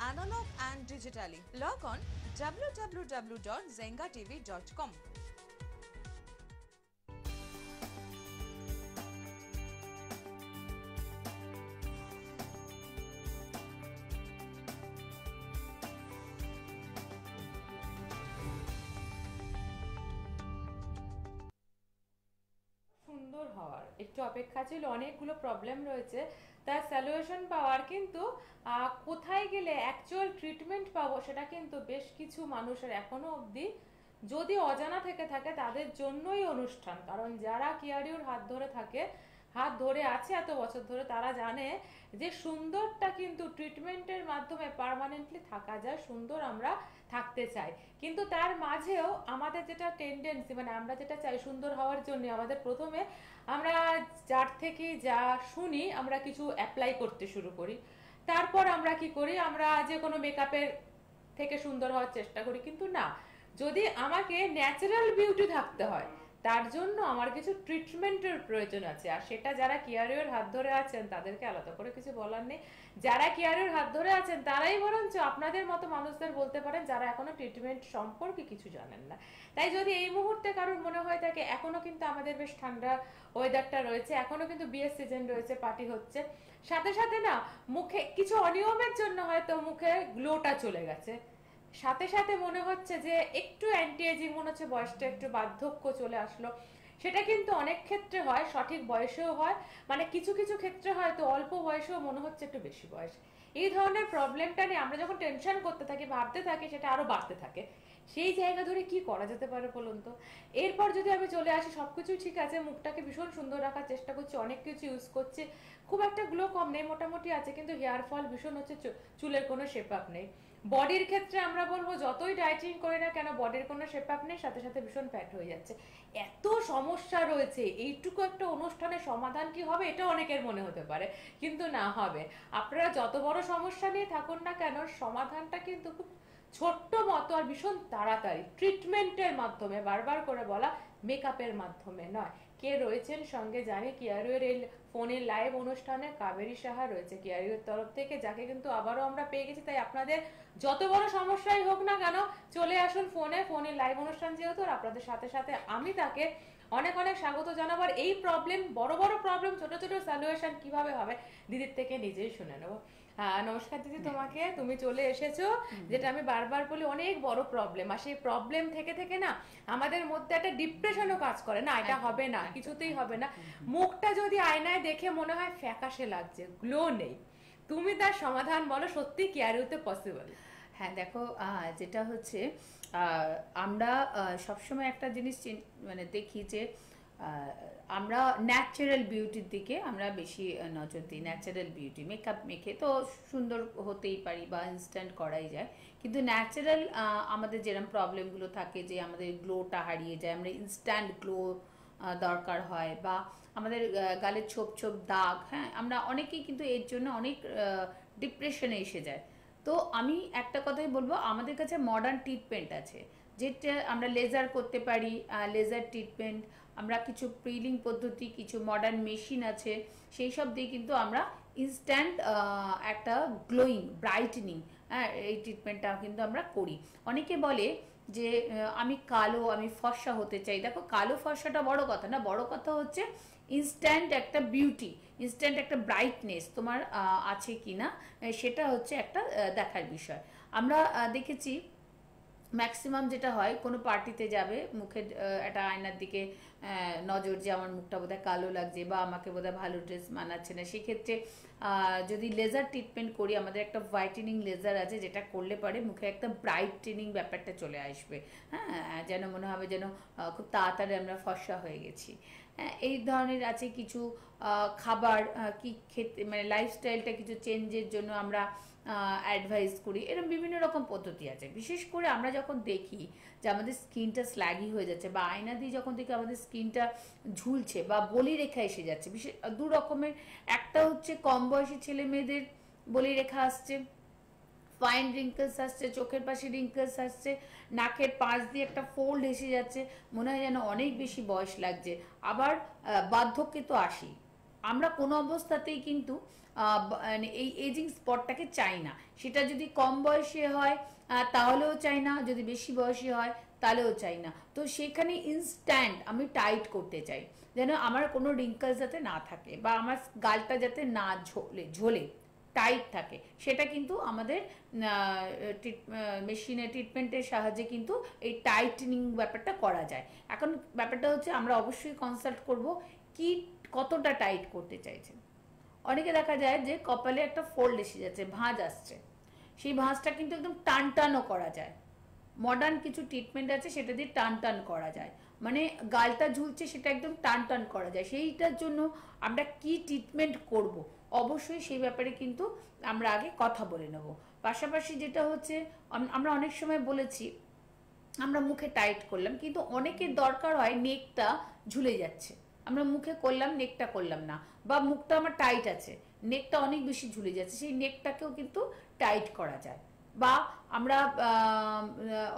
analog and digitally. Log on www.zengatv.com. সুন্দর হওয়ার একটু অপেক্ষা ছিল অনেকগুলো প্রবলেম রয়েছে তার স্যালুয়েশন পাওয়ার কিন্তু কোথায় গেলে অ্যাকচুয়াল ট্রিটমেন্ট পাবো সেটা কিন্তু বেশ কিছু মানুষের এখনও অবধি যদি অজানা থেকে থাকে তাদের জন্যই অনুষ্ঠান কারণ যারা কেয়ারিওর হাত ধরে থাকে হাত ধরে আছে এত বছর ধরে তারা জানে যে সুন্দরটা কিন্তু ট্রিটমেন্টের মাধ্যমে পারমানেন্টলি থাকা যায় সুন্দর আমরা থাকতে চাই কিন্তু তার মাঝেও আমাদের যেটা টেন্ডেন্সি মানে আমরা যেটা চাই সুন্দর হওয়ার জন্য আমাদের প্রথমে আমরা যার থেকে যা শুনি আমরা কিছু অ্যাপ্লাই করতে শুরু করি তারপর আমরা কি করি আমরা যে কোনো মেকআপের থেকে সুন্দর হওয়ার চেষ্টা করি কিন্তু না যদি আমাকে ন্যাচারাল বিউটি থাকতে হয় তার জন্য আমার কিছু ট্রিটমেন্টের প্রয়োজন আছে আর সেটা যারা কেয়ারিওর হাত ধরে আছেন তাদেরকে আলাদা করে কিছু বলার নেই যারা কেয়ারিওর হাত ধরে আছেন তারাই বরঞ্চ আপনাদের মতো মানুষদের বলতে পারেন যারা এখনো ট্রিটমেন্ট সম্পর্কে কিছু জানেন না তাই যদি এই মুহূর্তে কারোর মনে হয় থাকে এখনো কিন্তু আমাদের বেশ ঠান্ডা ওয়েদারটা রয়েছে এখনো কিন্তু বিয়ের সিজন রয়েছে পার্টি হচ্ছে সাথে সাথে না মুখে কিছু অনিয়মের জন্য হয়তো মুখে গ্লোটা চলে গেছে সাথে সাথে মনে হচ্ছে যে একটু অ্যান্টি এজিং মনে হচ্ছে বয়সটা একটু বার্ধক্য চলে আসলো সেটা কিন্তু অনেক ক্ষেত্রে হয় সঠিক বয়সেও হয় মানে কিছু কিছু ক্ষেত্রে হয়তো অল্প বয়সেও মনে হচ্ছে একটু বেশি বয়স এই ধরনের প্রবলেমটা নিয়ে আমরা যখন টেনশন করতে থাকি ভাবতে থাকি সেটা আরও বাড়তে থাকে সেই জায়গা ধরে কি করা যেতে পারে বলুন তো এরপর যদি আমি চলে আসি সব কিছু ঠিক আছে মুখটাকে ভীষণ সুন্দর রাখার চেষ্টা করছি অনেক কিছু ইউজ করছে খুব একটা গ্লো কম নেই মোটামুটি আছে কিন্তু হেয়ার ফল ভীষণ হচ্ছে চুলের কোনো শেপ আপ নেই বডির ক্ষেত্রে আমরা বলবো যতই ডায়েটিং করি না কেন বডির কোনো শেপ আপ নেই সাথে সাথে ভীষণ ফ্যাট হয়ে যাচ্ছে এত সমস্যা রয়েছে এইটুকু একটা অনুষ্ঠানের সমাধান কি হবে এটা অনেকের মনে হতে পারে কিন্তু না হবে আপনারা যত বড় সমস্যা নিয়ে থাকুন না কেন সমাধানটা কিন্তু খুব ছোট্ট মতো আর ভীষণ তাড়াতাড়ি ট্রিটমেন্টের মাধ্যমে বারবার করে বলা মেকআপের মাধ্যমে নয় কে রয়েছেন সঙ্গে জানি কিয়ারুয়ের এই ফোনের লাইভ অনুষ্ঠানে কাবেরী সাহা রয়েছে কিয়ারুয়ের তরফ থেকে যাকে কিন্তু আবারও আমরা পেয়ে গেছি তাই আপনাদের যত বড় সমস্যাই হোক না কেন চলে আসুন ফোনে ফোনের লাইভ অনুষ্ঠান যেহেতু আপনাদের সাথে সাথে আমি তাকে অনেক অনেক স্বাগত জানাবার এই প্রবলেম বড় বড় প্রবলেম ছোট ছোট সলিউশন কিভাবে হবে দিদির থেকে নিজেই শুনে নেবো হ্যাঁ, নমস্কার দিদি হ্যাঁ। তোমাকে তুমি চলে এসেছো যেটা আমি বারবার বলি অনেক বড় প্রবলেম আর সেই প্রবলেম থেকে থেকে না আমাদের মধ্যে একটা ডিপ্রেশনও কাজ করে না এটা হবে না কিছুতেই হবে না মুখটা যদি আয়নায় দেখে মনে হয় ফ্যাকাশে লাগছে গ্লো নেই তুমি তার সমাধান বলো সত্যি কেয়ার উইথ পসিবল হ্যাঁ দেখো যেটা হচ্ছে আমরা সবসময় একটা জিনিস মানে দেখি যে আমরা ন্যাচারাল বিউটির দিকে আমরা বেশি নজর দিই ন্যাচারাল বিউটি মেকআপ মেখে তো সুন্দর হতেই পারি বা ইনস্ট্যান্ট করাই যায় কিন্তু ন্যাচারাল আমাদের যেরকম প্রবলেমগুলো থাকে যে আমাদের গ্লোটা হারিয়ে যায় আমরা ইনস্ট্যান্ট গ্লো দরকার হয় বা আমাদের গালের ছোপ ছোপ দাগ হ্যাঁ আমরা অনেকেই কিন্তু এর জন্য অনেক ডিপ্রেশনে এসে যায় তো আমি একটা কথাই বলবো আমাদের কাছে মডার্ন ট্রিটমেন্ট আছে যেটা আমরা লেজার করতে পারি লেজার ট্রিটমেন্ট আমরা কিছু প্রিলিং পদ্ধতি কিছু মডার্ন মেশিন আছে সেই সব দিয়ে কিন্তু আমরা ইনস্ট্যান্ট একটা গ্লোয়িং ব্রাইটনিং হ্যাঁ এই ট্রিটমেন্টটা কিন্তু আমরা করি অনেকে বলে যে আমি কালো আমি ফর্সা হতে চাই দেখো কালো ফর্সাটা বড় কথা না বড় কথা হচ্ছে ইনস্ট্যান্ট একটা বিউটি ইনস্ট্যান্ট একটা ব্রাইটনেস তোমার আছে কি না সেটা হচ্ছে একটা দেখার বিষয় আমরা দেখেছি ম্যাক্সিমাম যেটা হয় কোনো পার্টিতে যাবে মুখের একটা আয়নার দিকে নজর যে আমার মুখটা বোধহয় কালো লাগছে বা আমাকে বোধহয় ভালো ড্রেস মানাচ্ছে না সেক্ষেত্রে যদি লেজার ট্রিটমেন্ট করি আমাদের একটা হোয়াইটেনিং লেজার আছে যেটা করলে পারে মুখে একটা ব্রাইটেনিং ব্যাপারটা চলে আসবে হ্যাঁ যেন মনে হবে যেন খুব তাড়াতাড়ি আমরা ফর্সা হয়ে গেছি হ্যাঁ, এই ধরনের আছে কিছু খাবার কি খেতে মানে লাইফস্টাইলটা কিছু চেঞ্জের জন্য আমরা অ্যাডভাইস করি এরকম বিভিন্ন রকম পদ্ধতি আছে বিশেষ করে আমরা যখন দেখি যে আমাদের স্কিনটা স্ল্যাগি হয়ে যাচ্ছে বা আয়না দিয়ে যখন দেখি আমাদের স্কিনটা ঝুলছে বা বলি রেখা এসে যাচ্ছে বিশেষ দু রকমের একটা হচ্ছে কম বয়সী ছেলে মেয়েদের বলি রেখা আসছে ফাইন রিঙ্কেলস আসছে চোখের পাশে রিঙ্কেলস আসছে নাকের পাশ দিয়ে একটা ফোল্ড এসে যাচ্ছে মনে হয় যেন অনেক বেশি বয়স লাগছে আবার বার্ধক্যে তো আসি আমরা কোনো অবস্থাতেই কিন্তু মানে এই এজিং স্পটটাকে চাই না সেটা যদি কম বয়সে হয় তাহলেও চাই না যদি বেশি বয়সে হয় তাহলেও চাই না তো সেখানে ইনস্ট্যান্ট আমি টাইট করতে চাই যেন আমার কোনো রিঙ্কল যাতে না থাকে বা আমার গালটা যাতে না ঝোলে ঝোলে টাইট থাকে সেটা কিন্তু আমাদের মেশিনে ট্রিটমেন্টের সাহায্যে কিন্তু এই টাইটনিং ব্যাপারটা করা যায় এখন ব্যাপারটা হচ্ছে আমরা অবশ্যই কনসাল্ট করব কি কতটা টাইট করতে চাইছেন অনেকে দেখা যায় যে কপালে একটা ফোল্ড এসে যাচ্ছে ভাঁজ আসছে সেই ভাঁজটা কিন্তু একদম টান টানও করা যায় মডার্ন কিছু ট্রিটমেন্ট আছে সেটা দিয়ে টান টান করা যায় মানে গালটা ঝুলছে সেটা একদম টান টান করা যায় সেইটার জন্য আমরা কি ট্রিটমেন্ট করব। অবশ্যই সেই ব্যাপারে কিন্তু আমরা আগে কথা বলে নেব পাশাপাশি যেটা হচ্ছে আমরা অনেক সময় বলেছি আমরা মুখে টাইট করলাম কিন্তু অনেকের দরকার হয় নেকটা ঝুলে যাচ্ছে আমরা মুখে করলাম নেকটা করলাম না বা মুখটা আমার টাইট আছে নেকটা অনেক বেশি ঝুলে যাচ্ছে সেই নেকটাকেও কিন্তু টাইট করা যায় বা আমরা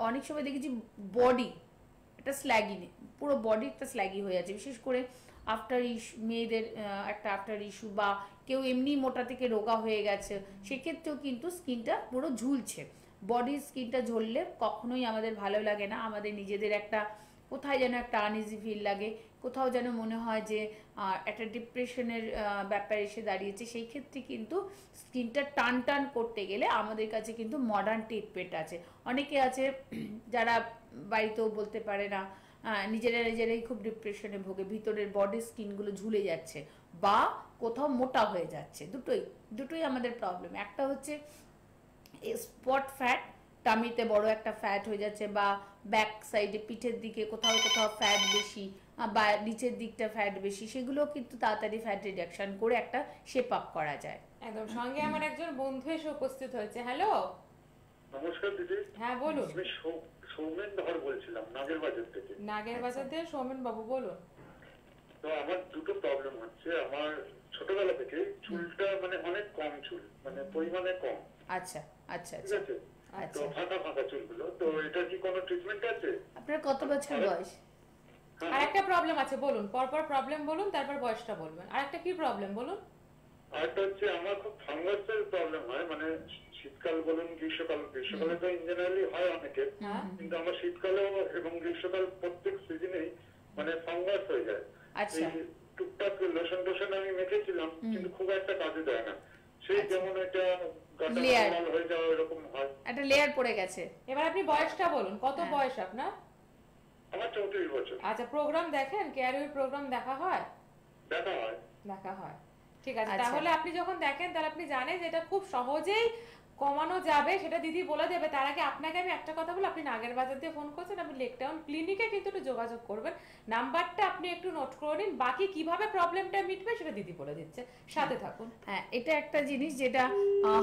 অনেক সময় দেখেছি বডি একটা স্ল্যাগি পুরো বডি একটা স্ল্যাগি হয়ে আছে বিশেষ করে আফটার ইস্যু মেয়েদের একটা আফটার ইস্যু বা কেউ এমনি মোটা থেকে রোগা হয়ে গেছে সেক্ষেত্রেও কিন্তু স্কিনটা পুরো ঝুলছে বডির স্কিনটা ঝরলে কখনোই আমাদের ভালো লাগে না আমাদের নিজেদের একটা কোথায় যেন একটা আনইজি ফিল লাগে কোথাও যেন মনে হয় যে একটা ডিপ্রেশনের ব্যাপারে এসে দাঁড়িয়েছে সেই ক্ষেত্রে কিন্তু স্কিনটা টান টান করতে গেলে আমাদের কাছে কিন্তু মডার্ন ট্রিটমেন্ট আছে অনেকে আছে যারা বাড়িতেও বলতে পারে না নিজেরা নিজেরাই খুব ডিপ্রেশনে ভোগে ভিতরের বডি স্কিনগুলো ঝুলে যাচ্ছে বা কোথাও মোটা হয়ে যাচ্ছে দুটোই দুটোই আমাদের প্রবলেম একটা হচ্ছে স্পট ফ্যাট টামিতে বড় একটা ফ্যাট হয়ে যাচ্ছে বা ব্যাক সাইডে পিঠের দিকে কোথাও কোথাও ফ্যাট বেশি বা নিচের দিকটা ফ্যাট বেশি সেগুলো কিন্তু তাড়াতাড়ি ফ্যাট রিডাকশন করে একটা শেপ আপ করা যায় একদম সঙ্গে আমার একজন বন্ধু এসে উপস্থিত হয়েছে হ্যালো নমস্কার দিদি হ্যাঁ বলুন আমি সৌমেন ধর বলছিলাম নাগের বাজার থেকে নাগের বাজার থেকে সৌমেন বাবু বলুন তো আমার দুটো প্রবলেম হচ্ছে আমার ছোটবেলা থেকে চুলটা মানে অনেক কম চুল মানে পরিমাণে কম আচ্ছা আচ্ছা আচ্ছা আছে আচ্ছা। তো ফাঁকা ফাঁকা চুলগুলো তো এটা কি কোনো ট্রিটমেন্ট আছে আপনার কত বছর বয়স আরেকটা প্রবলেম আছে বলুন পরপর প্রবলেম বলুন তারপর বয়সটা বলবেন আরেকটা কি প্রবলেম বলুন আরেকটা হচ্ছে আমার খুব ফাঙ্গাসের প্রবলেম হয় মানে শীতকাল বলুন গ্রীষ্মকাল গ্রীষ্মকালে তো ইঞ্জিনিয়ারলি হয় অনেকে হ্যাঁ। কিন্তু আমার শীতকালে এবং গ্রীষ্মকাল প্রত্যেক সিজনেই মানে ফাঙ্গাস হয়ে যায় আচ্ছা টুকটাক লোশন টোশন আমি মেখেছিলাম কিন্তু খুব একটা কাজে দেয় না সেই আচ্ছা। যেমন এটা লেয়ার হয়ে যাওয়া এরকম হয় একটা লেয়ার পড়ে গেছে এবার আপনি বয়সটা বলুন কত হ্যাঁ। বয়স আপনার আমার চৌত্রিশ বছর আচ্ছা প্রোগ্রাম দেখেন কেয়ারুই প্রোগ্রাম দেখা হয় দেখা হয় দেখা হয় ঠিক আছে আচ্ছা। তাহলে আপনি যখন দেখেন তাহলে আপনি জানেন যে এটা খুব সহজেই কমানো যাবে সেটা দিদি বলে দেবে তার আগে আপনাকে আমি একটা কথা বলি আপনি নাগের বাজার দিয়ে ফোন করছেন আপনি লেকটাউন ক্লিনিকে কিন্তু একটু যোগাযোগ করবেন নাম্বারটা আপনি একটু নোট করে নিন বাকি কিভাবে প্রবলেমটা মিটবে সেটা দিদি বলে দিচ্ছে সাথে হ্যাঁ। থাকুন হ্যাঁ এটা একটা জিনিস যেটা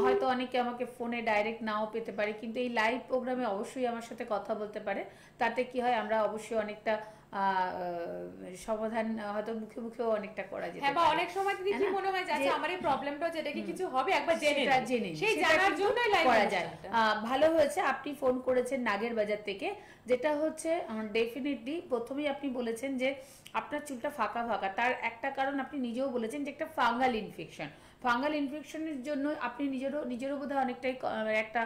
হয়তো অনেকে আমাকে ফোনে ডাইরেক্ট নাও পেতে পারে কিন্তু এই লাইভ প্রোগ্রামে অবশ্যই আমার সাথে কথা বলতে পারে তাতে কি হয় আমরা অবশ্যই অনেকটা সমাধান হয়তো মুখে মুখেও অনেকটা করা যেত হ্যাঁ, বা অনেক সময় যদি কি মনে হয় যে আচ্ছা আমার এই প্রবলেমটা হচ্ছে এটা কি কিছু হবে একবার জেনে জেনে সেই জানার জন্যই লাইভ করা যায় ভালো হয়েছে আপনি ফোন করেছেন নাগের বাজার থেকে যেটা হচ্ছে ডেফিনেটলি প্রথমেই আপনি বলেছেন যে আপনার চুলটা ফাঁকা ফাঁকা তার একটা কারণ আপনি নিজেও বলেছেন যে একটা ফাঙ্গাল ইনফেকশন ফাঙ্গাল ইনফেকশনের জন্য আপনি নিজেরও নিজেরও বোধহয় অনেকটাই একটা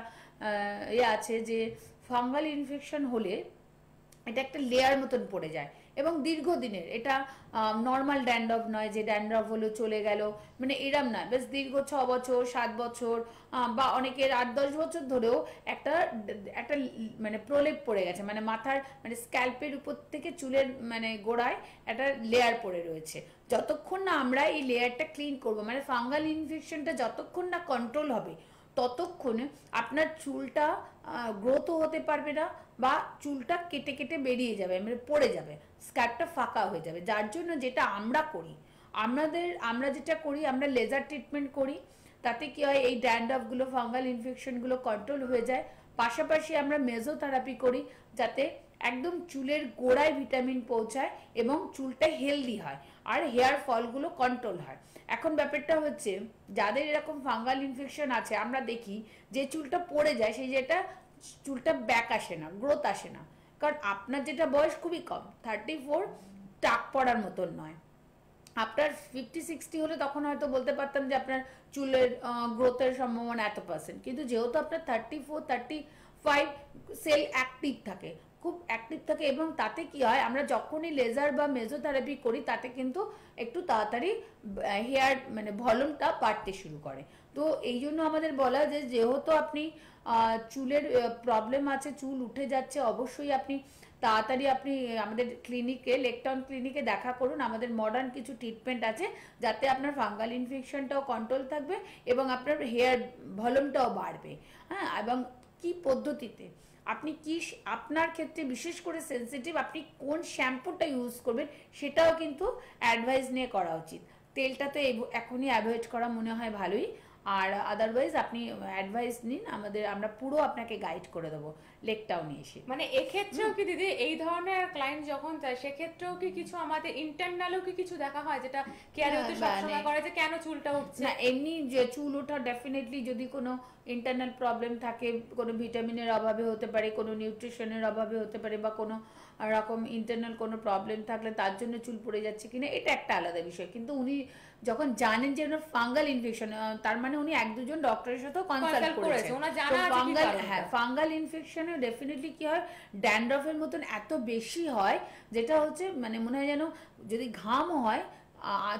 ইয়ে আছে যে ফাঙ্গাল ইনফেকশন হলে এটা একটা লেয়ার মতন পড়ে যায় এবং দীর্ঘদিনের এটা নর্মাল ড্যান্ড্রফ নয় যে ড্যান্ড্রফ হলো চলে গেল মানে এরম না বেশ দীর্ঘ ছ বছর সাত বছর বা অনেকের আট দশ বছর ধরেও একটা একটা মানে প্রলেপ পড়ে গেছে মানে মাথার মানে স্ক্যাল্পের উপর থেকে চুলের মানে গোড়ায় একটা লেয়ার পড়ে রয়েছে যতক্ষণ না আমরা এই লেয়ারটা ক্লিন করব মানে ফাঙ্গাল ইনফেকশনটা যতক্ষণ না কন্ট্রোল হবে ততক্ষণে আপনার চুলটা গ্রোথও হতে পারবে না বা চুলটা কেটে কেটে বেরিয়ে যাবে মানে পড়ে যাবে স্কারটা ফাঁকা হয়ে যাবে যার জন্য যেটা আমরা করি আমাদের আমরা যেটা করি আমরা লেজার ট্রিটমেন্ট করি তাতে কি হয় এই ড্যান্ডাফগুলো ফাঙ্গাল ইনফেকশনগুলো কন্ট্রোল হয়ে যায় পাশাপাশি আমরা মেজোথেরাপি করি যাতে একদম চুলের গোড়ায় ভিটামিন পৌঁছায় এবং চুলটা হেলদি হয় আর হেয়ার ফলগুলো কন্ট্রোল হয় এখন ব্যাপারটা হচ্ছে যাদের এরকম ফাঙ্গাল ইনফেকশন আছে আমরা দেখি যে চুলটা পড়ে যায় সেই যেটা চুলটা ব্যাক আসে না গ্রোথ আসে না কারণ আপনার যেটা বয়স খুবই কম থার্টি ফোর টাক পড়ার মতন নয় আপনার ফিফটি সিক্সটি হলে তখন হয়তো বলতে পারতাম যে আপনার চুলের গ্রোথের সম্ভাবনা এত পার্সেন্ট কিন্তু যেহেতু আপনার thirty four thirty five cell active থাকে খুব অ্যাক্টিভ থাকে এবং তাতে কি হয় আমরা যখনই লেজার বা মেজোথেরাপি করি তাতে কিন্তু একটু তাড়াতাড়ি হেয়ার মানে ভলিউমটা বাড়তে শুরু করে তো এই জন্য আমাদের বলা যে যেহেতু আপনি চুলের প্রবলেম আছে চুল উঠে যাচ্ছে অবশ্যই আপনি তাড়াতাড়ি আপনি আমাদের ক্লিনিকে লেকটাউন ক্লিনিকে দেখা করুন আমাদের মডার্ন কিছু ট্রিটমেন্ট আছে যাতে আপনার ফাঙ্গাল ইনফেকশনটাও কন্ট্রোল থাকবে এবং আপনার হেয়ার ভলিউমটাও বাড়বে হ্যাঁ এবং কি পদ্ধতিতে আপনি কি আপনার ক্ষেত্রে বিশেষ করে সেন্সিটিভ আপনি কোন শ্যাম্পুটা ইউজ করবেন সেটাও কিন্তু অ্যাডভাইস নিয়ে করা উচিত তেলটা তো এখনই অ্যাভয়েড করা মনে হয় ভালোই আর আদারওয়াইজ আপনি অ্যাডভাইস নিন আমাদের আমরা পুরো আপনাকে গাইড করে দেবো লেকটাও নিয়ে এসে মানে এক্ষেত্রেও কি দিদি এই ধরনের ক্লায়েন্ট যখন যায় সেক্ষেত্রেও কি কিছু আমাদের ইন্টারনালও কি কিছু দেখা হয় যেটা কেয়ার হতে সবসময় করে যে কেন চুলটা উঠছে না এমনি যে চুল ওঠা ডেফিনেটলি যদি কোনো ইন্টারনাল প্রবলেম থাকে কোনো ভিটামিনের অভাবে হতে পারে কোনো নিউট্রিশনের অভাবে হতে পারে বা কোনো রকম ইন্টারনাল কোনো প্রবলেম থাকলে তার জন্য চুল পড়ে যাচ্ছে কিনা এটা একটা আলাদা বিষয় কিন্তু উনি যখন জানেন যে ওনার ফাঙ্গাল ইনফেকশন তার মানে উনি এক দুজন ডক্টরের সাথেও কনসাল্ট করেছে ফাঙ্গাল হ্যাঁ ফাঙ্গাল ইনফেকশনে ডেফিনেটলি কি হয় ড্যান্ড্রফের মতন এত বেশি হয় যেটা হচ্ছে মানে মনে হয় যেন যদি ঘামও হয়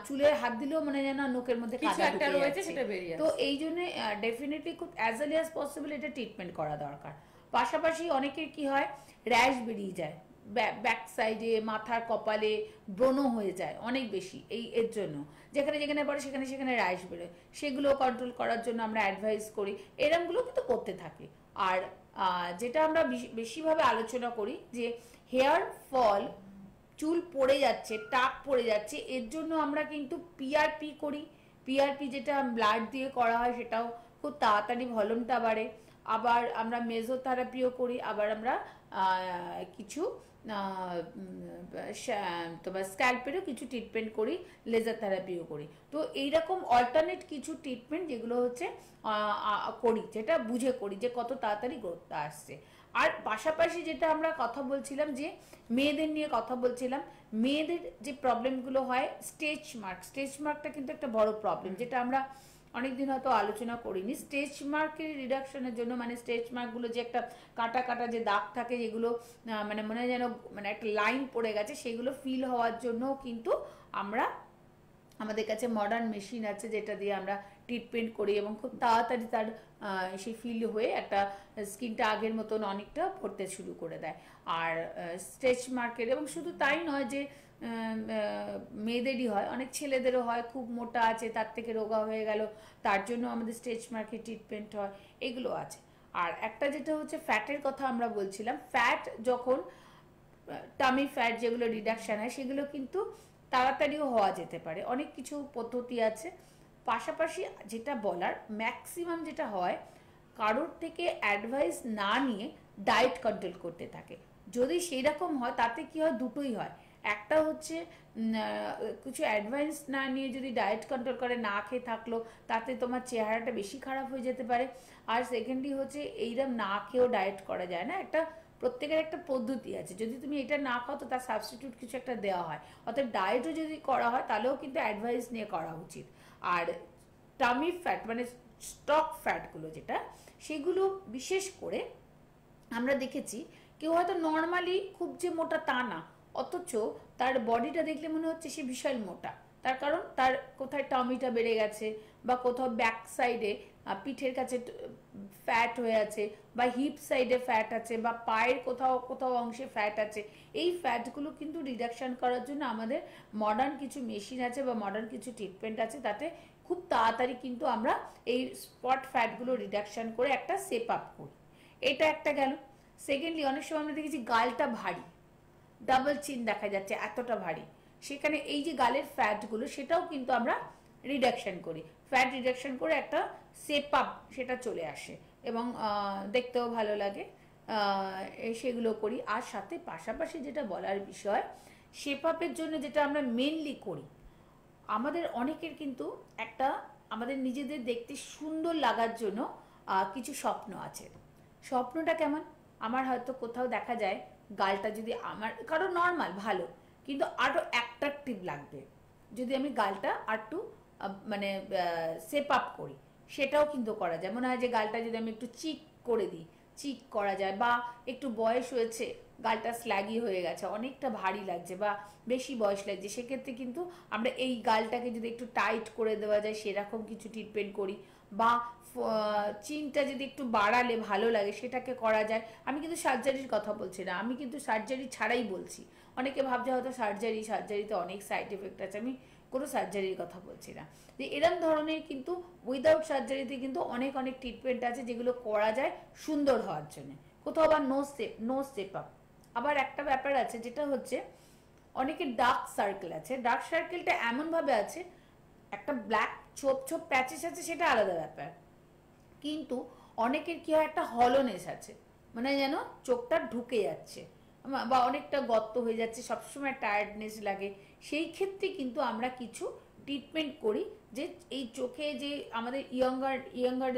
চুলের হাত দিলেও মানে যেন নোকের মধ্যে কিছু একটা রয়েছে সেটা বেরিয়ে তো এই জন্য ডেফিনেটলি খুব অ্যাজ অ্যাজ পসিবল এটা ট্রিটমেন্ট করা দরকার পাশাপাশি অনেকের কি হয় র্যাশ বেরিয়ে যায় ব্যাক সাইডে মাথার কপালে ব্রণ হয়ে যায় অনেক বেশি এই এর জন্য যেখানে যেখানে পড়ে সেখানে সেখানে রাইস বেরোয় সেগুলো কন্ট্রোল করার জন্য আমরা অ্যাডভাইস করি এরমগুলো কিন্তু করতে থাকে আর যেটা আমরা বেশিভাবে আলোচনা করি যে হেয়ার ফল চুল পড়ে যাচ্ছে টাক পড়ে যাচ্ছে এর জন্য আমরা কিন্তু পিআরপি করি পিআরপি যেটা ব্লাড দিয়ে করা হয় সেটাও খুব তাড়াতাড়ি ভলমটা বাড়ে আবার আমরা মেজোথেরাপিও করি আবার আমরা কিছু তোমার স্ক্যাল্পেরও কিছু ট্রিটমেন্ট করি লেজার থেরাপিও করি তো এইরকম অল্টারনেট কিছু ট্রিটমেন্ট যেগুলো হচ্ছে করি যেটা বুঝে করি যে কত তাড়াতাড়ি গ্রোথ আসছে আর পাশাপাশি যেটা আমরা কথা বলছিলাম যে মেয়েদের নিয়ে কথা বলছিলাম মেয়েদের যে প্রবলেমগুলো হয় স্টেজ মার্ক স্টেজ মার্কটা কিন্তু একটা বড় প্রবলেম যেটা আমরা অনেকদিন হয়তো আলোচনা করিনি স্টেজ মার্কের রিডাকশনের জন্য মানে স্টেজ মার্কগুলো যে একটা কাটা কাটা যে দাগ থাকে যেগুলো মানে মনে যেন মানে একটা লাইন পড়ে গেছে সেগুলো ফিল হওয়ার জন্য কিন্তু আমরা আমাদের কাছে মডার্ন মেশিন আছে যেটা দিয়ে আমরা ট্রিটমেন্ট করি এবং খুব তাড়াতাড়ি তার সেই ফিল হয়ে একটা স্কিনটা আগের মতন অনেকটা পড়তে শুরু করে দেয় আর স্ট্রেচ মার্কের এবং শুধু তাই নয় যে মেয়েদেরই হয় অনেক ছেলেদেরও হয় খুব মোটা আছে তার থেকে রোগা হয়ে গেল তার জন্য আমাদের স্টেজ মার্কে ট্রিটমেন্ট হয় এগুলো আছে আর একটা যেটা হচ্ছে ফ্যাটের কথা আমরা বলছিলাম ফ্যাট যখন টামি ফ্যাট যেগুলো রিডাকশান হয় সেগুলো কিন্তু তাড়াতাড়িও হওয়া যেতে পারে অনেক কিছু পদ্ধতি আছে পাশাপাশি যেটা বলার ম্যাক্সিমাম যেটা হয় কারোর থেকে অ্যাডভাইস না নিয়ে ডায়েট কন্ট্রোল করতে থাকে যদি সেই রকম হয় তাতে কি হয় দুটোই হয় একটা হচ্ছে কিছু অ্যাডভান্স না নিয়ে যদি ডায়েট কন্ট্রোল করে না খেয়ে থাকলো তাতে তোমার চেহারাটা বেশি খারাপ হয়ে যেতে পারে আর সেকেন্ডলি হচ্ছে এইরকম না খেয়েও ডায়েট করা যায় না একটা প্রত্যেকের একটা পদ্ধতি আছে যদি তুমি এটা না খাও তো তার সাবস্টিটিউট কিছু একটা দেওয়া হয় অর্থাৎ ডায়েটও যদি করা হয় তাহলেও কিন্তু অ্যাডভাইস নিয়ে করা উচিত আর টামি ফ্যাট মানে স্টক ফ্যাটগুলো যেটা সেগুলো বিশেষ করে আমরা দেখেছি কেউ হয়তো নর্মালি খুব যে মোটা তা না অথচ তার বডিটা দেখলে মনে হচ্ছে সে বিশাল মোটা তার কারণ তার কোথায় টমিটা বেড়ে গেছে বা কোথাও ব্যাক সাইডে পিঠের কাছে ফ্যাট হয়ে আছে বা হিপ সাইডে ফ্যাট আছে বা পায়ের কোথাও কোথাও অংশে ফ্যাট আছে এই ফ্যাটগুলো কিন্তু রিডাকশান করার জন্য আমাদের মডার্ন কিছু মেশিন আছে বা মডার্ন কিছু ট্রিটমেন্ট আছে তাতে খুব তাড়াতাড়ি কিন্তু আমরা এই স্পট ফ্যাটগুলো রিডাকশান করে একটা সেপ আপ করি এটা একটা গেল সেকেন্ডলি অনেক সময় আমরা দেখেছি গালটা ভারী ডাবল চিন দেখা যাচ্ছে এতটা ভারী সেখানে এই যে গালের ফ্যাটগুলো সেটাও কিন্তু আমরা রিডাকশন করি ফ্যাট রিডাকশন করে একটা সেপ আপ সেটা চলে আসে এবং দেখতেও ভালো লাগে সেগুলো করি আর সাথে পাশাপাশি যেটা বলার বিষয় শেপ আপের জন্য যেটা আমরা মেনলি করি আমাদের অনেকের কিন্তু একটা আমাদের নিজেদের দেখতে সুন্দর লাগার জন্য কিছু স্বপ্ন আছে স্বপ্নটা কেমন আমার হয়তো কোথাও দেখা যায় গালটা যদি আমার কারো নর্মাল ভালো কিন্তু আরও অ্যাট্রাকটিভ লাগবে যদি আমি গালটা আরটু মানে সেপ আপ করি সেটাও কিন্তু করা যায় মনে হয় যে গালটা যদি আমি একটু চিক করে দিই চিক করা যায় বা একটু বয়স হয়েছে গালটা স্ল্যাগি হয়ে গেছে অনেকটা ভারী লাগছে বা বেশি বয়স লাগছে সেক্ষেত্রে কিন্তু আমরা এই গালটাকে যদি একটু টাইট করে দেওয়া যায় সেরকম কিছু ট্রিটমেন্ট করি বা চিনটা যদি একটু বাড়ালে ভালো লাগে সেটাকে করা যায় আমি কিন্তু সার্জারির কথা বলছি না আমি কিন্তু সার্জারি ছাড়াই বলছি অনেকে ভাবছে হয়তো সার্জারি সার্জারিতে অনেক সাইড এফেক্ট আছে আমি কোনো সার্জারির কথা বলছি না যে এরম ধরনের কিন্তু উইদাউট সার্জারিতে কিন্তু অনেক অনেক ট্রিটমেন্ট আছে যেগুলো করা যায় সুন্দর হওয়ার জন্য কোথাও আবার নো সেপ নো সেপ আপ আবার একটা ব্যাপার আছে যেটা হচ্ছে অনেকে ডার্ক সার্কেল আছে ডার্ক সার্কেলটা এমনভাবে আছে একটা ব্ল্যাক ছোপ ছোপ প্যাচেস আছে সেটা আলাদা ব্যাপার কিন্তু অনেকের কি হয় একটা হলনেস আছে মানে যেন চোখটা ঢুকে যাচ্ছে বা অনেকটা গত্ত হয়ে যাচ্ছে সবসময় টায়ার্ডনেস লাগে সেই ক্ষেত্রে কিন্তু আমরা কিছু ট্রিটমেন্ট করি যে এই চোখে যে আমাদের ইয়ঙ্গার ইয়ঙ্গার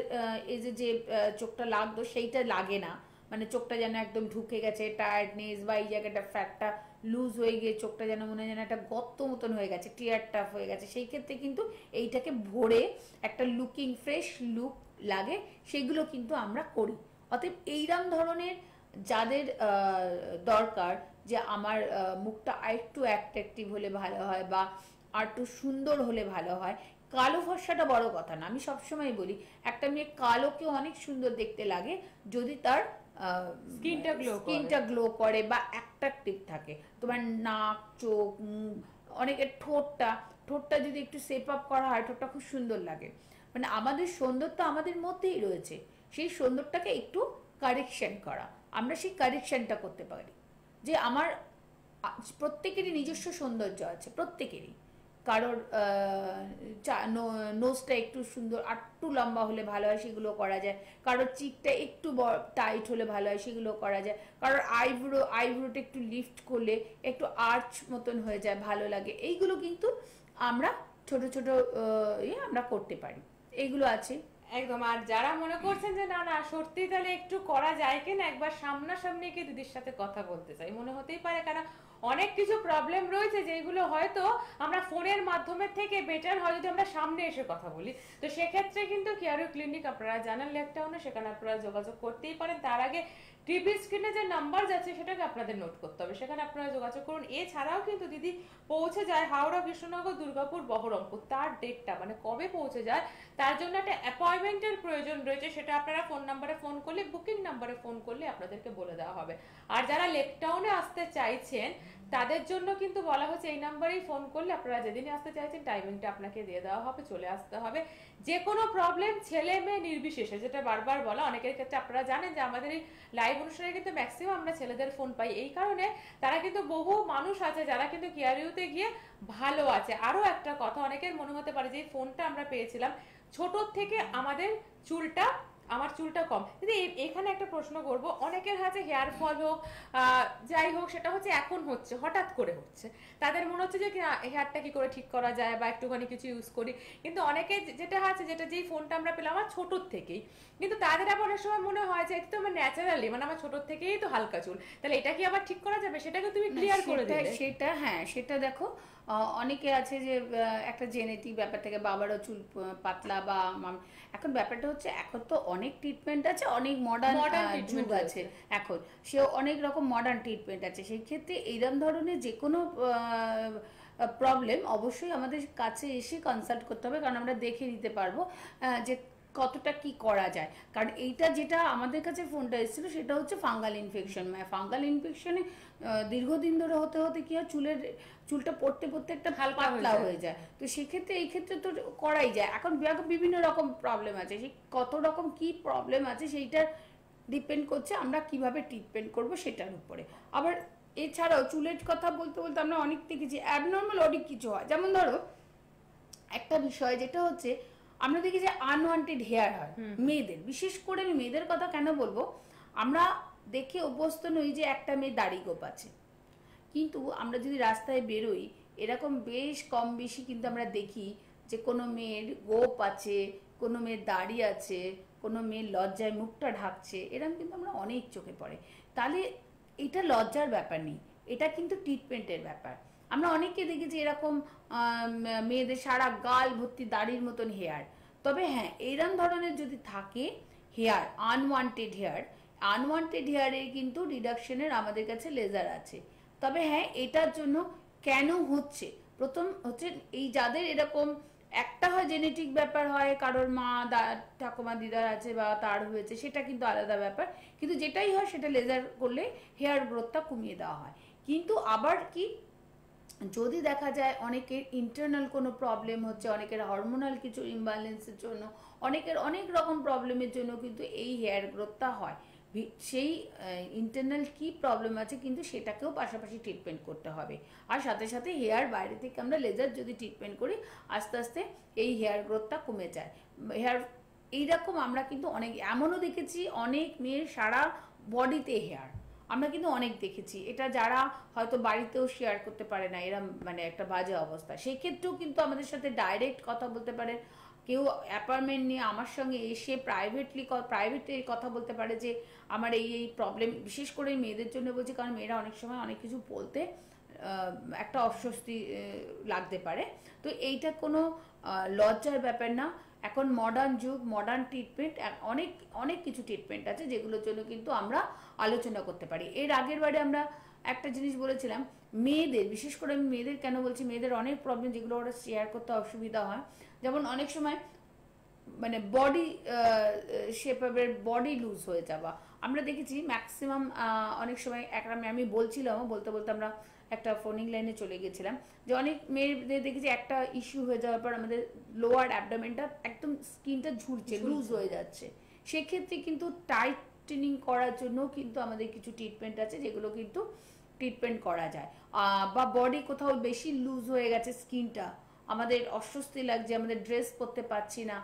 এজে যে চোখটা লাগতো সেইটা লাগে না মানে চোখটা যেন একদম ঢুকে গেছে টায়ার্ডনেস বা এই জায়গাটা ফ্যাটটা লুজ হয়ে গিয়ে চোখটা যেন মনে যেন একটা গত্ত মতন হয়ে গেছে টিয়ার টাফ হয়ে গেছে সেই ক্ষেত্রে কিন্তু এইটাকে ভরে একটা লুকিং ফ্রেশ লুক লাগে সেগুলো কিন্তু আমরা করি অতএব এইরকম ধরনের যাদের দরকার যে আমার মুখটা আরেকটু অ্যাট্রাকটিভ হলে ভালো হয় বা আর একটু সুন্দর হলে ভালো হয় কালো ফর্সাটা বড় কথা না আমি সবসময় বলি একটা মেয়ে কালোকে অনেক সুন্দর দেখতে লাগে যদি তার স্কিনটা গ্লো স্কিনটা গ্লো করে বা অ্যাট্রাকটিভ থাকে তোমার নাক চোখ মুখ অনেকের ঠোঁটটা ঠোঁটটা যদি একটু সেপ আপ করা হয় ঠোঁটটা খুব সুন্দর লাগে মানে আমাদের সৌন্দর্য আমাদের মধ্যেই রয়েছে সেই সৌন্দর্যটাকে একটু কারেকশান করা আমরা সেই কারেকশানটা করতে পারি যে আমার প্রত্যেকেরই নিজস্ব সৌন্দর্য আছে প্রত্যেকেরই কারোর নোজটা একটু সুন্দর আটটু লম্বা হলে ভালো হয় সেগুলো করা যায় কারোর চিকটা একটু টাইট হলে ভালো হয় সেগুলো করা যায় কারোর আইব্রো আইব্রোটা একটু লিফট করলে একটু আর্চ মতন হয়ে যায় ভালো লাগে এইগুলো কিন্তু আমরা ছোট ছোট ইয়ে আমরা করতে পারি এইগুলো আছে একদম আর যারা মনে করছেন যে না না সত্যি তাহলে একটু করা যায় কিনা একবার সামনাসামনি গিয়ে দিদির সাথে কথা বলতে চাই মনে হতেই পারে কারণ অনেক কিছু প্রবলেম রয়েছে যেগুলো হয়তো আমরা ফোনের মাধ্যমে থেকে বেটার হয় যদি আমরা সামনে এসে কথা বলি তো সেক্ষেত্রে কিন্তু কেয়ারো ক্লিনিক আপনারা জানার লেখটাও না সেখানে আপনারা যোগাযোগ করতেই পারেন তার আগে টিভি স্ক্রিনে যে নাম্বার যাচ্ছে সেটাকে আপনাদের নোট করতে হবে সেখানে আপনারা যোগাযোগ করুন এছাড়াও কিন্তু দিদি পৌঁছে যায় হাওড়া কৃষ্ণনগর দুর্গাপুর বহরমপুর তার ডেটটা মানে কবে পৌঁছে যায় তার জন্য একটা অ্যাপয়েন্টমেন্টের প্রয়োজন রয়েছে সেটা আপনারা ফোন নাম্বারে ফোন করলে বুকিং নাম্বারে ফোন করলে আপনাদেরকে বলে দেওয়া হবে আর যারা লেক টাউনে আসতে চাইছেন তাদের জন্য কিন্তু বলা হচ্ছে এই নাম্বারেই ফোন করলে আপনারা যেদিনই আসতে চাইছেন টাইমিংটা আপনাকে দিয়ে দেওয়া হবে চলে আসতে হবে যে কোনো প্রবলেম ছেলে মেয়ে নির্বিশেষে যেটা বারবার বলা অনেকের ক্ষেত্রে আপনারা জানেন যে আমাদের এই লাইভ অনুষ্ঠানে কিন্তু ম্যাক্সিমাম আমরা ছেলেদের ফোন পাই এই কারণে তারা কিন্তু বহু মানুষ আছে যারা কিন্তু কেয়ারিউতে গিয়ে ভালো আছে আরও একটা কথা অনেকের মনে হতে পারে যে ফোনটা আমরা পেয়েছিলাম ছোটোর থেকে আমাদের চুলটা আমার চুলটা কম কিন্তু এখানে একটা প্রশ্ন করব অনেকের হাতে হেয়ার ফল হোক যাই হোক সেটা হচ্ছে এখন হচ্ছে হঠাৎ করে হচ্ছে তাদের মনে হচ্ছে যে হেয়ারটা কি করে ঠিক করা যায় বা একটুখানি কিছু ইউজ করি কিন্তু অনেকে যেটা আছে যেটা যেই ফোনটা আমরা পেলাম আমার ছোটোর থেকেই কিন্তু তাদের আবার অনেক সময় মনে হয় যে এটা তো আমার ন্যাচারালি মানে আমার ছোটোর থেকেই তো হালকা চুল তাহলে এটা কি আবার ঠিক করা যাবে সেটাকে তুমি ক্লিয়ার করে দেবে সেটা হ্যাঁ সেটা দেখো অনেকে আছে যে একটা জেনেটিক ব্যাপার থেকে বাবারও চুল পাতলা বা এখন ব্যাপারটা হচ্ছে এখন তো অনেক ট্রিটমেন্ট আছে অনেক মডার্ন যুগ আছে এখন সে অনেক রকম মডার্ন ট্রিটমেন্ট আছে সেই ক্ষেত্রে এইরকম ধরনের যে কোনো প্রবলেম অবশ্যই আমাদের কাছে এসে কনসাল্ট করতে হবে কারণ আমরা দেখে নিতে পারবো যে কতটা কি করা যায় কারণ এইটা যেটা আমাদের কাছে ফোনটা এসেছিল সেটা হচ্ছে ফাঙ্গাল ইনফেকশন ফাঙ্গাল ইনফেকশনে দীর্ঘদিন ধরে হতে হতে কি হয় চুলের চুলটা পড়তে পড়তে একটা পাতলা হয়ে যায় তো সেক্ষেত্রে এই ক্ষেত্রে তো করাই যায় এখন বিভিন্ন রকম প্রবলেম আছে সেই কত রকম কি প্রবলেম আছে সেইটার ডিপেন্ড করছে আমরা কিভাবে ট্রিটমেন্ট করব সেটার উপরে আবার এছাড়াও চুলের কথা বলতে বলতে আমরা অনেক দেখেছি অ্যাবনর্মাল অনেক কিছু হয় যেমন ধরো একটা বিষয় যেটা হচ্ছে আমরা দেখি যে আনওয়ান্টেড হেয়ার হয় মেয়েদের বিশেষ করে আমি মেয়েদের কথা কেন বলবো আমরা দেখে অভ্যস্ত নই যে একটা মেয়ে দাড়ি আছে কিন্তু আমরা যদি রাস্তায় বেরোই এরকম বেশ কম বেশি কিন্তু আমরা দেখি যে কোনো মেয়ের গোপ আছে কোনো মেয়ের দাড়ি আছে কোনো মেয়ের লজ্জায় মুখটা ঢাকছে এরকম কিন্তু আমরা অনেক চোখে পড়ে তাহলে এটা লজ্জার ব্যাপার নেই এটা কিন্তু ট্রিটমেন্টের ব্যাপার আমরা অনেককে দেখি যে এরকম মেয়েদের সারা গাল ভর্তি দাড়ির মতন হেয়ার তবে হ্যাঁ এরম ধরনের যদি থাকে হেয়ার আনওয়ান্টেড হেয়ার আনওয়ান্টেড হেয়ারের কিন্তু রিডাকশনের আমাদের কাছে লেজার আছে তবে হ্যাঁ এটার জন্য কেন হচ্ছে প্রথম হচ্ছে এই যাদের এরকম একটা হয় জেনেটিক ব্যাপার হয় কারোর মা দা ঠাকুমা দিদার আছে বা তার হয়েছে সেটা কিন্তু আলাদা ব্যাপার কিন্তু যেটাই হয় সেটা লেজার করলে হেয়ার গ্রোথটা কমিয়ে দেওয়া হয় কিন্তু আবার কি যদি দেখা যায় অনেকের ইন্টারনাল কোনো প্রবলেম হচ্ছে অনেকের হরমোনাল কিছু ইমব্যালেন্সের জন্য অনেকের অনেক রকম প্রবলেমের জন্য কিন্তু এই হেয়ার গ্রোথটা হয় সেই ইন্টারনাল কি প্রবলেম আছে কিন্তু সেটাকেও পাশাপাশি ট্রিটমেন্ট করতে হবে আর সাথে সাথে হেয়ার বাইরে থেকে আমরা লেজার যদি ট্রিটমেন্ট করি আস্তে আস্তে এই হেয়ার গ্রোথটা কমে যায় হেয়ার এইরকম আমরা কিন্তু অনেক এমনও দেখেছি অনেক মেয়ের সারা বডিতে হেয়ার আমরা কিন্তু অনেক দেখেছি এটা যারা হয়তো বাড়িতেও শেয়ার করতে পারে না এরা মানে একটা বাজে অবস্থা সেক্ষেত্রেও কিন্তু আমাদের সাথে ডাইরেক্ট কথা বলতে পারে কেউ অ্যাপার্টমেন্ট নিয়ে আমার সঙ্গে এসে প্রাইভেটলি প্রাইভেটে কথা বলতে পারে যে আমার এই এই প্রবলেম বিশেষ করে মেয়েদের জন্য বলছি কারণ মেয়েরা অনেক সময় অনেক কিছু বলতে একটা অস্বস্তি লাগতে পারে তো এইটা কোনো লজ্জার ব্যাপার না এখন মডার্ন যুগ মডার্ন ট্রিটমেন্ট অনেক অনেক কিছু ট্রিটমেন্ট আছে যেগুলোর জন্য কিন্তু আমরা আলোচনা করতে পারি এর আগের বারে আমরা একটা জিনিস বলেছিলাম মেয়েদের বিশেষ করে আমি মেয়েদের কেন বলছি মেয়েদের অনেক প্রবলেম যেগুলো ওরা শেয়ার করতে অসুবিধা হয় যেমন অনেক সময় মানে বডি শেপের বডি লুজ হয়ে যাওয়া আমরা দেখেছি ম্যাক্সিমাম অনেক সময় একটা আমি বলছিলাম বলতে বলতে আমরা একটা ফোনিং লাইনে চলে গেছিলাম যে অনেক মেয়েদের দেখেছি একটা ইস্যু হয়ে যাওয়ার পর আমাদের লোয়ার অ্যাবডামেনটা একদম স্কিনটা ঝুলছে লুজ হয়ে যাচ্ছে সেক্ষেত্রে কিন্তু টাইটেনিং করার জন্য কিন্তু আমাদের কিছু ট্রিটমেন্ট আছে যেগুলো কিন্তু ট্রিটমেন্ট করা যায় বা বডি কোথাও বেশি লুজ হয়ে গেছে স্কিনটা আমাদের অস্বস্তি লাগছে আমাদের ড্রেস পরতে পারছি না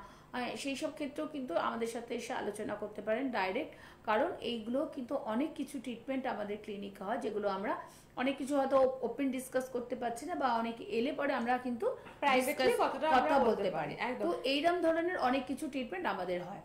সেই সব ক্ষেত্রেও কিন্তু আমাদের সাথে এসে আলোচনা করতে পারেন ডাইরেক্ট কারণ এইগুলো কিন্তু অনেক কিছু ট্রিটমেন্ট আমাদের ক্লিনিকে হয় যেগুলো আমরা অনেক কিছু হয়তো ওপেন ডিসকাস করতে পারছি না বা অনেকে এলে পরে আমরা কিন্তু কথা বলতে পারি তো এইরকম ধরনের অনেক কিছু ট্রিটমেন্ট আমাদের হয়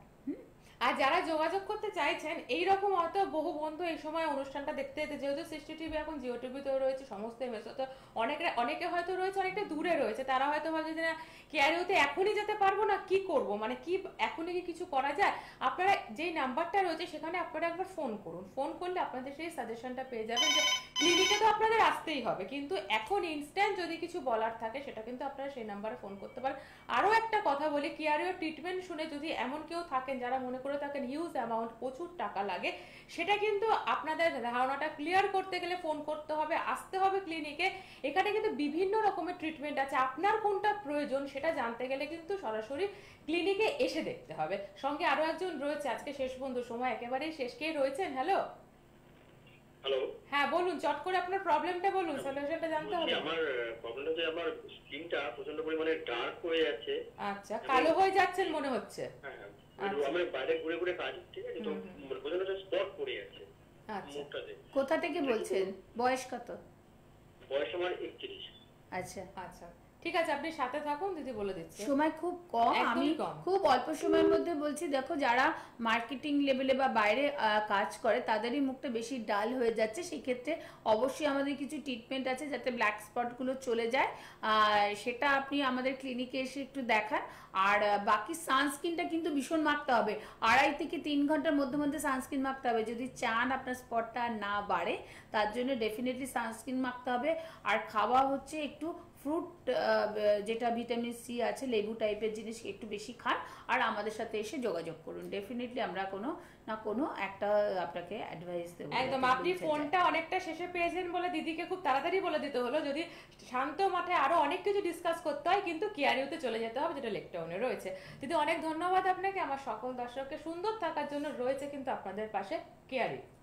আর যারা যোগাযোগ করতে চাইছেন এই রকম হয়তো বহু বন্ধু এই সময় অনুষ্ঠানটা দেখতে যেতে যেহেতু সৃষ্টি টিভি এখন জিও টিভিতেও রয়েছে সমস্ত তো অনেকে অনেকে হয়তো রয়েছে অনেকটা দূরে রয়েছে তারা হয়তো ভাবছে যে না কেয়ারিওতে এখনই যেতে পারবো না কি করব মানে কি এখনই কি কিছু করা যায় আপনারা যেই নাম্বারটা রয়েছে সেখানে আপনারা একবার ফোন করুন ফোন করলে আপনাদের সেই সাজেশনটা পেয়ে যাবেন যে ক্লিনিকে তো আপনাদের আসতেই হবে কিন্তু এখন ইনস্ট্যান্ট যদি কিছু বলার থাকে সেটা কিন্তু আপনারা সেই নাম্বারে ফোন করতে পারেন আরও একটা কথা বলি কেয়ারিও ট্রিটমেন্ট শুনে যদি এমন কেউ থাকেন যারা মনে করে থাকেন হিউজ অ্যামাউন্ট প্রচুর টাকা লাগে সেটা কিন্তু আপনাদের ধারণাটা ক্লিয়ার করতে গেলে ফোন করতে হবে আসতে হবে ক্লিনিকে এখানে কিন্তু বিভিন্ন রকমের ট্রিটমেন্ট আছে আপনার কোনটা প্রয়োজন সেটা জানতে গেলে কিন্তু সরাসরি ক্লিনিকে এসে দেখতে হবে সঙ্গে আরও একজন রয়েছে আজকে শেষ বন্ধু সময় একেবারেই শেষ কে রয়েছেন হ্যালো হ্যালো হ্যাঁ বলুন চট করে আপনার প্রবলেমটা বলুন সলিউশনটা জানতে হবে আমার প্রবলেমটা যে আমার স্কিনটা প্রচন্ড পরিমাণে ডার্ক হয়ে যাচ্ছে আচ্ছা কালো হয়ে যাচ্ছে মনে হচ্ছে হ্যাঁ, হ্যাঁ। আচ্ছা। আমি বাইরে ঘুরে ঘুরে কাজ ঠিক আছে তো মানে প্রচন্ড স্পট পড়ে যাচ্ছে আচ্ছা কোথা থেকে বলছেন বয়স কত বয়স আমার 31 আচ্ছা আচ্ছা ঠিক আছে আপনি সাথে থাকুন দিদি বলে দিচ্ছি সময় খুব কম আমি খুব অল্প সময়ের মধ্যে বলছি দেখো যারা মার্কেটিং লেভেলে বা বাইরে কাজ করে তাদেরই মুখটা বেশি ডাল হয়ে যাচ্ছে সেই ক্ষেত্রে অবশ্যই আমাদের কিছু ট্রিটমেন্ট আছে যাতে ব্ল্যাক স্পট গুলো চলে যায় সেটা আপনি আমাদের ক্লিনিকে এসে একটু দেখান আর বাকি সানস্ক্রিনটা কিন্তু ভীষণ মাখতে হবে আড়াই থেকে তিন ঘন্টার মধ্যে মধ্যে সানস্ক্রিন মাখতে হবে যদি চান আপনার স্পটটা না বাড়ে তার জন্য ডেফিনেটলি সানস্ক্রিন মাখতে হবে আর খাওয়া হচ্ছে একটু ফ্রুট যেটা ভিটামিন সি আছে লেবু টাইপের জিনিস একটু বেশি খান আর আমাদের সাথে এসে যোগাযোগ করুন ডেফিনেটলি আমরা কোনো না কোনো একটা আপনাকে অ্যাডভাইস দেবো একদম আপনি ফোনটা অনেকটা শেষে পেয়েছেন বলে দিদিকে খুব তাড়াতাড়ি বলে দিতে হলো যদি শান্ত মাঠে আরো অনেক কিছু ডিসকাস করতে হয় কিন্তু কেয়ারিউতে চলে যেতে হবে যেটা লেকটাউনে রয়েছে দিদি অনেক ধন্যবাদ আপনাকে আমার সকল দর্শককে সুন্দর থাকার জন্য রয়েছে কিন্তু আপনাদের পাশে কেয়ারি